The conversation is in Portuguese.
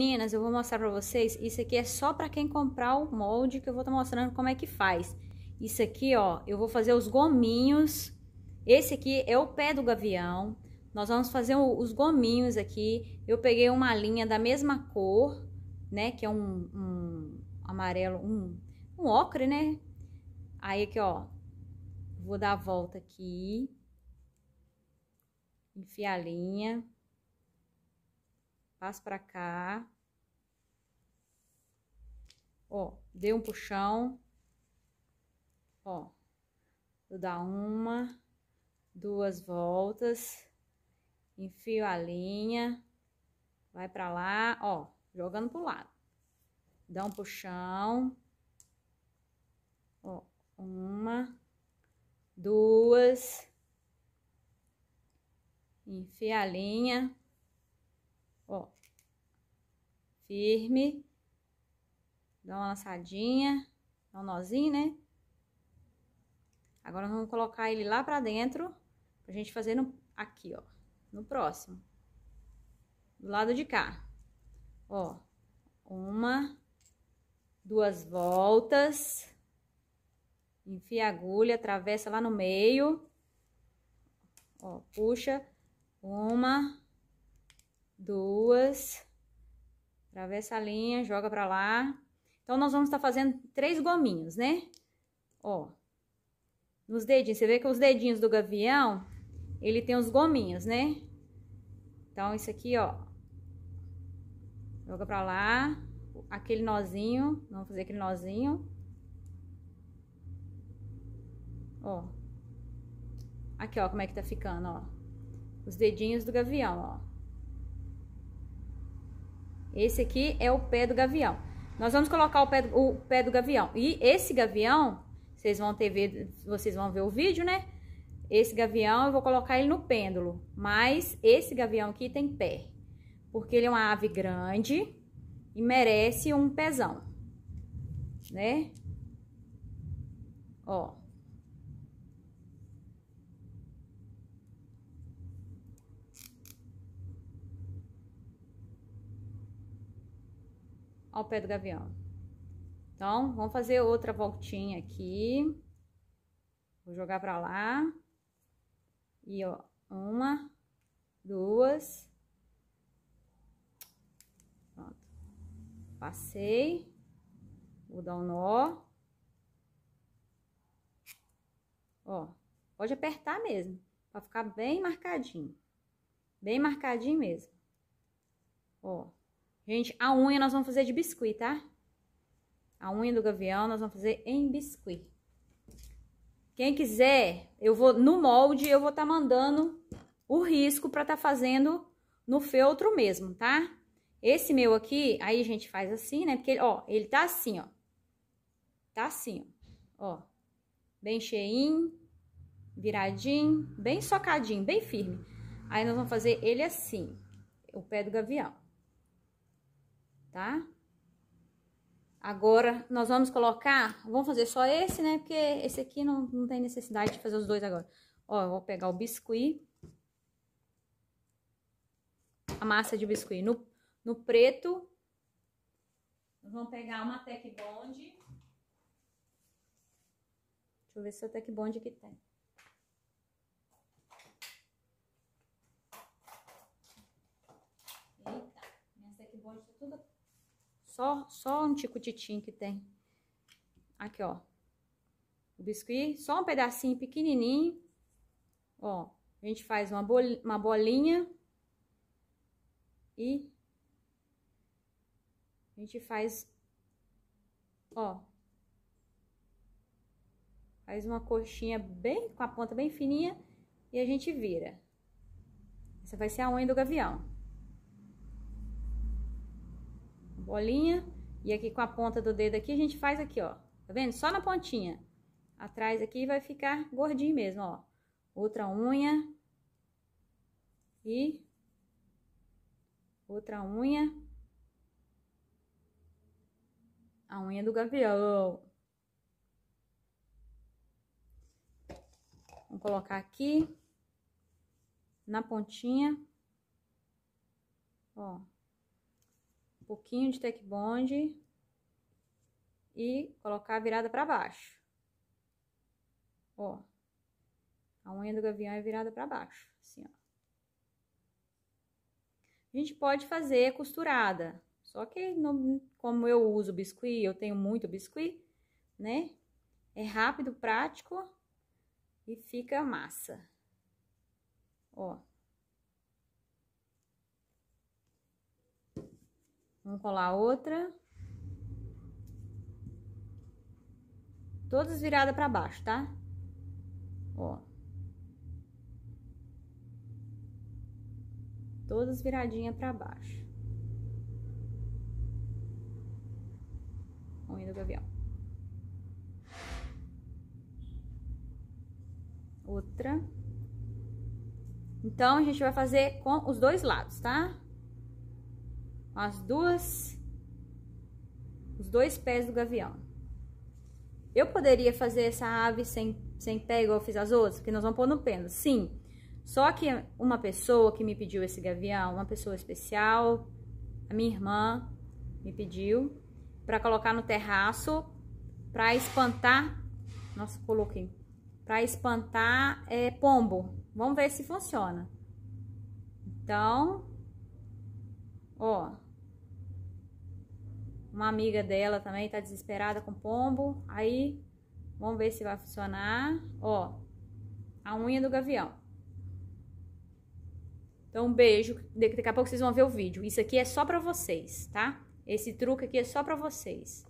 Meninas, eu vou mostrar para vocês, isso aqui é só para quem comprar o molde que eu vou estar tá mostrando como é que faz. Isso aqui, ó, eu vou fazer os gominhos. Esse aqui é o pé do gavião. Nós vamos fazer o, os gominhos aqui. Eu peguei uma linha da mesma cor, né, que é um, um amarelo, um, um ocre, né? Aí aqui, ó, vou dar a volta aqui. Enfiar a linha. Passa pra cá. Ó, dei um puxão. Ó. Vou dar uma, duas voltas. Enfio a linha. Vai pra lá, ó. Jogando pro lado. Dá um puxão. Ó, uma, duas. Enfia a linha. Ó. Firme. Dá uma lançadinha. Dá um nozinho, né? Agora vamos colocar ele lá pra dentro. Pra gente fazer no, aqui, ó. No próximo. Do lado de cá. Ó. Uma. Duas voltas. Enfia a agulha, atravessa lá no meio. Ó, puxa. Uma duas, atravessa a linha, joga pra lá. Então, nós vamos estar tá fazendo três gominhos, né? Ó, nos dedinhos, você vê que os dedinhos do gavião, ele tem os gominhos, né? Então, isso aqui, ó, joga pra lá, aquele nozinho, vamos fazer aquele nozinho. Ó, aqui, ó, como é que tá ficando, ó. Os dedinhos do gavião, ó. Esse aqui é o pé do gavião. Nós vamos colocar o pé, do, o pé do gavião. E esse gavião, vocês vão ter vocês vão ver o vídeo, né? Esse gavião eu vou colocar ele no pêndulo, mas esse gavião aqui tem pé, porque ele é uma ave grande e merece um pezão, né? Ó, ao pé do gavião. Então, vamos fazer outra voltinha aqui. Vou jogar pra lá. E, ó, uma, duas. Pronto. Passei. Vou dar um nó. Ó, pode apertar mesmo, pra ficar bem marcadinho. Bem marcadinho mesmo. Ó, Gente, a unha nós vamos fazer de biscuit, tá? A unha do gavião nós vamos fazer em biscuit. Quem quiser, eu vou no molde, eu vou estar tá mandando o risco para estar tá fazendo no feltro mesmo, tá? Esse meu aqui, aí a gente faz assim, né? Porque, ó, ele tá assim, ó. Tá assim, ó. ó bem cheinho, viradinho, bem socadinho, bem firme. Aí nós vamos fazer ele assim, o pé do gavião tá? Agora, nós vamos colocar, vamos fazer só esse, né? Porque esse aqui não, não tem necessidade de fazer os dois agora. Ó, eu vou pegar o biscuit. A massa de biscuit. No, no preto, nós vamos pegar uma tech Bond. Deixa eu ver se é o tech Bond aqui tem. Só, só um ticutitim que tem. Aqui, ó. O biscuit, só um pedacinho pequenininho. Ó, a gente faz uma, bol uma bolinha. E a gente faz, ó. Faz uma coxinha bem, com a ponta bem fininha. E a gente vira. Essa vai ser a unha do gavião. bolinha. E aqui com a ponta do dedo aqui, a gente faz aqui, ó. Tá vendo? Só na pontinha. Atrás aqui vai ficar gordinho mesmo, ó. Outra unha. E outra unha. A unha do gavião. Vamos colocar aqui na pontinha, ó pouquinho de tech bond e colocar a virada para baixo. Ó, a unha do gavião é virada para baixo, assim, ó. A gente pode fazer costurada, só que como eu uso biscuit, eu tenho muito biscuit, né? É rápido, prático e fica massa. Ó. Vamos colar outra. Todas viradas pra baixo, tá? Ó. Todas viradinhas pra baixo. Unha do gavião. Outra. Então, a gente vai fazer com os dois lados, tá? Tá? as duas os dois pés do gavião. Eu poderia fazer essa ave sem, sem pé igual eu fiz as outras? Porque nós vamos pôr no pêndulo. Sim. Só que uma pessoa que me pediu esse gavião, uma pessoa especial, a minha irmã me pediu para colocar no terraço para espantar. Nossa, coloquei. Para espantar é, pombo. Vamos ver se funciona. Então, ó, uma amiga dela também tá desesperada com pombo. Aí, vamos ver se vai funcionar. Ó, a unha do gavião. Então, um beijo. Daqui a pouco vocês vão ver o vídeo. Isso aqui é só pra vocês, tá? Esse truque aqui é só pra vocês.